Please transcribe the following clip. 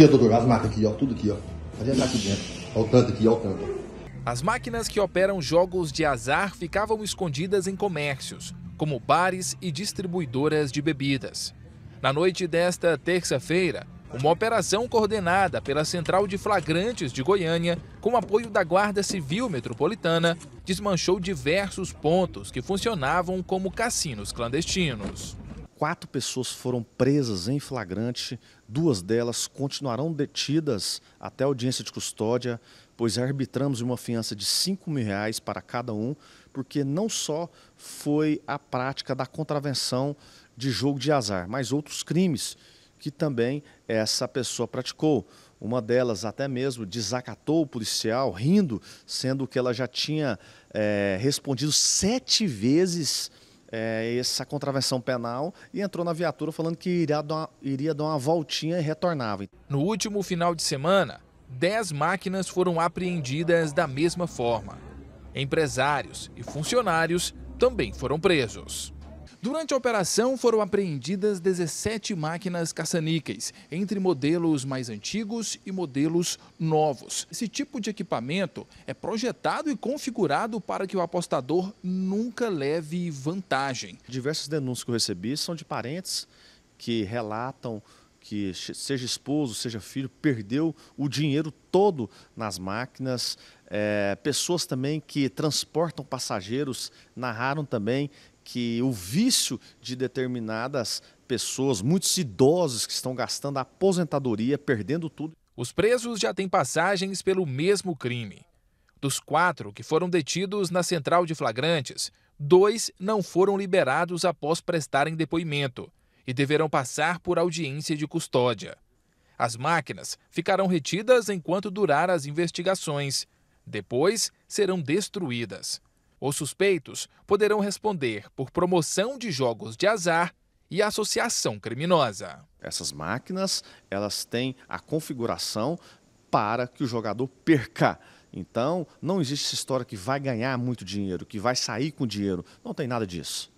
Aqui, doutor, as máquinas aqui, ó, tudo aqui, ó. A gente tá aqui dentro. o tanto aqui, o tanto. As máquinas que operam jogos de azar ficavam escondidas em comércios, como bares e distribuidoras de bebidas. Na noite desta terça-feira, uma operação coordenada pela Central de Flagrantes de Goiânia, com apoio da Guarda Civil Metropolitana, desmanchou diversos pontos que funcionavam como cassinos clandestinos quatro pessoas foram presas em flagrante, duas delas continuarão detidas até audiência de custódia, pois arbitramos uma fiança de 5 mil reais para cada um, porque não só foi a prática da contravenção de jogo de azar, mas outros crimes que também essa pessoa praticou. Uma delas até mesmo desacatou o policial, rindo, sendo que ela já tinha é, respondido sete vezes é, essa contravenção penal e entrou na viatura falando que iria dar, uma, iria dar uma voltinha e retornava. No último final de semana, 10 máquinas foram apreendidas da mesma forma. Empresários e funcionários também foram presos. Durante a operação foram apreendidas 17 máquinas caça-níqueis, entre modelos mais antigos e modelos novos. Esse tipo de equipamento é projetado e configurado para que o apostador nunca leve vantagem. Diversas denúncias que eu recebi são de parentes que relatam que seja esposo, seja filho, perdeu o dinheiro todo nas máquinas. É, pessoas também que transportam passageiros narraram também que o vício de determinadas pessoas, muitos idosos que estão gastando a aposentadoria, perdendo tudo. Os presos já têm passagens pelo mesmo crime. Dos quatro que foram detidos na central de flagrantes, dois não foram liberados após prestarem depoimento e deverão passar por audiência de custódia. As máquinas ficarão retidas enquanto durar as investigações. Depois serão destruídas. Os suspeitos poderão responder por promoção de jogos de azar e associação criminosa. Essas máquinas, elas têm a configuração para que o jogador perca. Então, não existe essa história que vai ganhar muito dinheiro, que vai sair com dinheiro. Não tem nada disso.